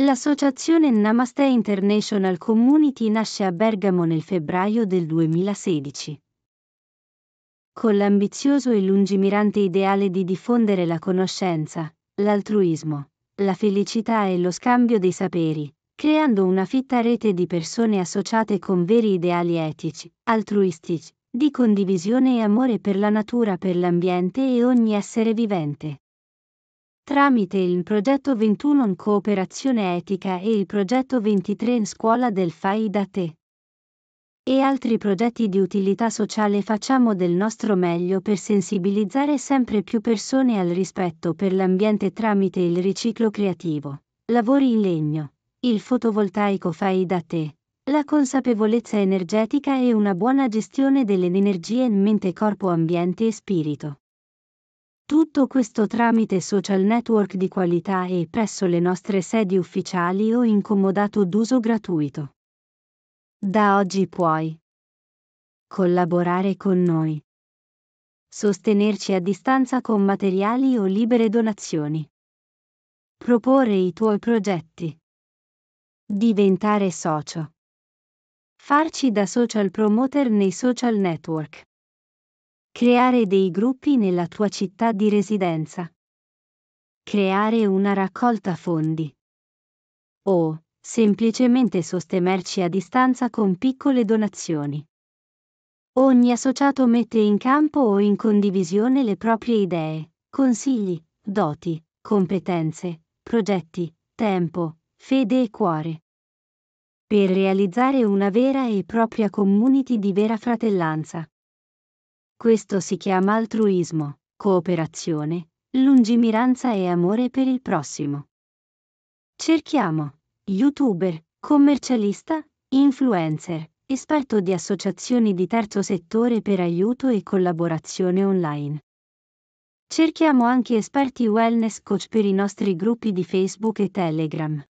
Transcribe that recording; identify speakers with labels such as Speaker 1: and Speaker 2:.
Speaker 1: L'associazione Namaste International Community nasce a Bergamo nel febbraio del 2016. Con l'ambizioso e lungimirante ideale di diffondere la conoscenza, l'altruismo, la felicità e lo scambio dei saperi, creando una fitta rete di persone associate con veri ideali etici, altruistici, di condivisione e amore per la natura, per l'ambiente e ogni essere vivente tramite il progetto 21 in cooperazione etica e il progetto 23 in scuola del Fai da te. E altri progetti di utilità sociale facciamo del nostro meglio per sensibilizzare sempre più persone al rispetto per l'ambiente tramite il riciclo creativo, lavori in legno, il fotovoltaico Fai da te, la consapevolezza energetica e una buona gestione delle energie in mente corpo ambiente e spirito. Tutto questo tramite social network di qualità e presso le nostre sedi ufficiali o in comodato d'uso gratuito. Da oggi puoi collaborare con noi. Sostenerci a distanza con materiali o libere donazioni. Proporre i tuoi progetti. Diventare socio. Farci da social promoter nei social network. Creare dei gruppi nella tua città di residenza. Creare una raccolta fondi. O, semplicemente sostenerci a distanza con piccole donazioni. Ogni associato mette in campo o in condivisione le proprie idee, consigli, doti, competenze, progetti, tempo, fede e cuore. Per realizzare una vera e propria community di vera fratellanza. Questo si chiama altruismo, cooperazione, lungimiranza e amore per il prossimo. Cerchiamo youtuber, commercialista, influencer, esperto di associazioni di terzo settore per aiuto e collaborazione online. Cerchiamo anche esperti wellness coach per i nostri gruppi di Facebook e Telegram.